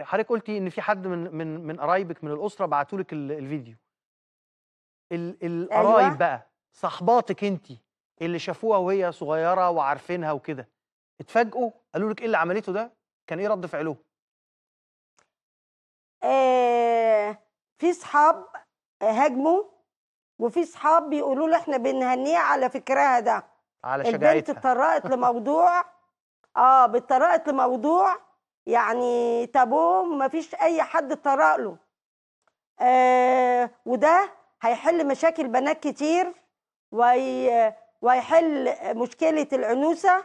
حضرتك قلتي ان في حد من من من قرايبك من الاسره بعتوا لك الفيديو القرايب أيوة. بقى صحباتك انت اللي شافوها وهي صغيره وعارفينها وكده اتفاجئوا قالوا لك ايه اللي عملته ده كان ايه رد فعلهم آه في صحاب هاجموا وفي صحاب بيقولوا له احنا بنهنيه على فكرها ده على شجاعتها البنت اتطرقت لموضوع اه اتطرقت لموضوع يعني تابوه مفيش اي حد طرق له آه وده هيحل مشاكل بنات كتير وي ويحل مشكله العنوسه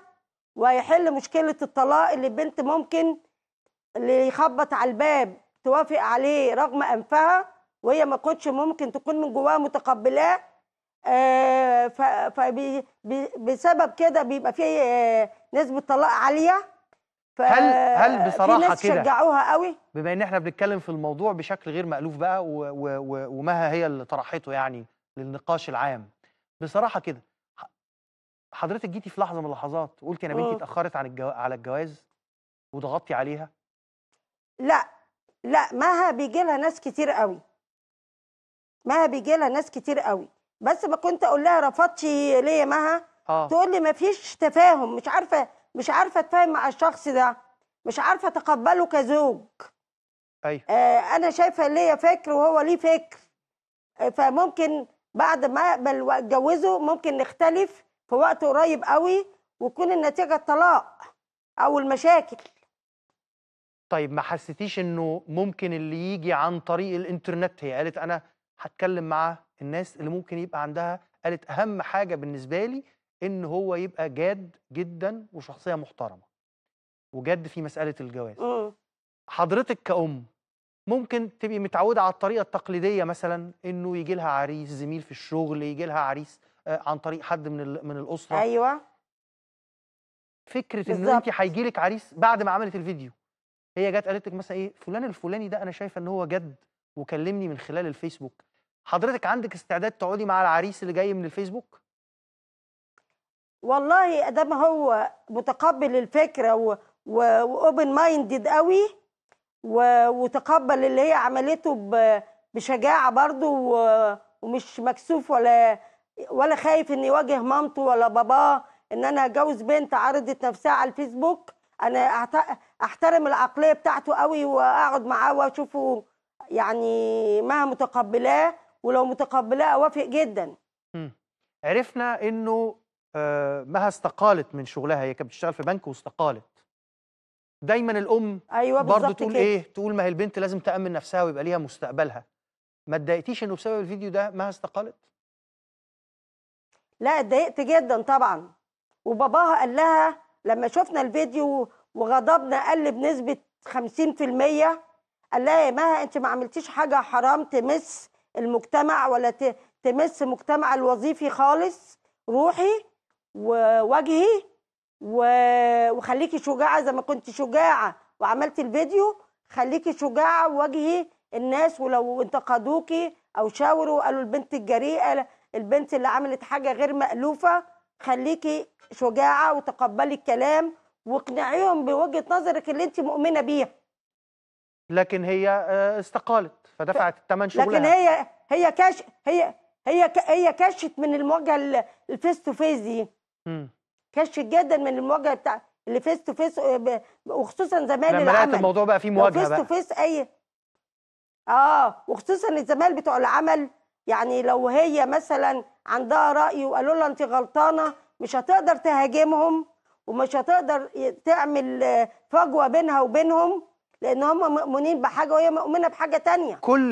ويحل مشكله الطلاق اللي البنت ممكن اللي يخبط على الباب توافق عليه رغم انفها وهي ما كنتش ممكن تكون من جواها متقبلاه آه فبسبب كده بيبقى فيه آه نسبه طلاق عاليه ف... هل هل بصراحه كده شجعوها قوي بما ان احنا بنتكلم في الموضوع بشكل غير مألوف بقى و... و... وما هي اللي طرحته يعني للنقاش العام بصراحه كده حضرتك جيتي في لحظه من اللحظات وقلتي انا بنتي اتاخرت عن الجو... على الجواز وضغطتي عليها لا لا مها بيجي لها ناس كتير قوي مها بيجي لها ناس كتير قوي بس ما كنت اقول لها رفضتي ليه مها آه. تقول لي ما فيش تفاهم مش عارفه مش عارفه اتفاهم مع الشخص ده مش عارفه اتقبله كزوج ايوه آه انا شايفه ليا فكر وهو ليه فكر آه فممكن بعد ما اتجوزه ممكن نختلف في وقت قريب قوي وتكون النتيجه الطلاق او المشاكل طيب ما حسيتيش انه ممكن اللي يجي عن طريق الانترنت هي قالت انا هتكلم مع الناس اللي ممكن يبقى عندها قالت اهم حاجه بالنسبه لي ان هو يبقى جاد جدا وشخصيه محترمه وجد في مساله الجواز آه. حضرتك كأم ممكن تبقي متعوده على الطريقه التقليديه مثلا انه يجي لها عريس زميل في الشغل يجي لها عريس آه، عن طريق حد من من الاسره ايوه فكره ان انت هيجي لك عريس بعد ما عملت الفيديو هي جت قالت لك مثلا ايه فلان الفلاني ده انا شايفه ان هو جد وكلمني من خلال الفيسبوك حضرتك عندك استعداد تقعدي مع العريس اللي جاي من الفيسبوك والله ادام هو متقبل الفكره واوبن مايندد قوي وتقبل اللي هي عملته بشجاعه برضو ومش مكسوف ولا ولا خايف ان يواجه مامته ولا باباه ان انا اتجوز بنت عرضت نفسها على الفيسبوك انا احترم العقليه بتاعته قوي واقعد معاه واشوفه يعني ما متقبلاه ولو متقبلاه اوافق جدا عرفنا انه آه، مها استقالت من شغلها هي كانت بتشتغل في بنك واستقالت دايما الام أيوة برضه تقول كده. ايه تقول ما هي البنت لازم تامن نفسها ويبقى ليها مستقبلها ما اتضايقتيش انه بسبب الفيديو ده مها استقالت لا اتضايقت جدا طبعا وباباها قال لها لما شفنا الفيديو وغضبنا قل بنسبه 50% قال لها يا مها انت ما عملتيش حاجه حرام تمس المجتمع ولا تمس مجتمع الوظيفي خالص روحي ووجهي وخليكي شجاعه زي ما كنت شجاعه وعملت الفيديو خليكي شجاعه وواجهي الناس ولو انتقدوكي او شاوروا قالوا البنت الجريئه البنت اللي عملت حاجه غير مالوفه خليكي شجاعه وتقبلي الكلام واقنعيهم بوجهه نظرك اللي انت مؤمنه بيها لكن هي آه، استقالت فدفعت الثمن شغلها لكن هي هي كاش هي هي هي كشت من المواجهه الفيس تو فيس دي امم جدا من المواجهه بتاع اللي فيس تو فيس وخصوصا زمان لما الموضوع بقى فيه مواجهه فيس تو فيس اي اه وخصوصا الزمايل بتوع العمل يعني لو هي مثلا عندها راي وقالوا لها انت غلطانه مش هتقدر تهاجمهم ومش هتقدر تعمل آه، فجوه بينها وبينهم لان هم مؤمنين بحاجه وهي مؤمنه بحاجه تانية كل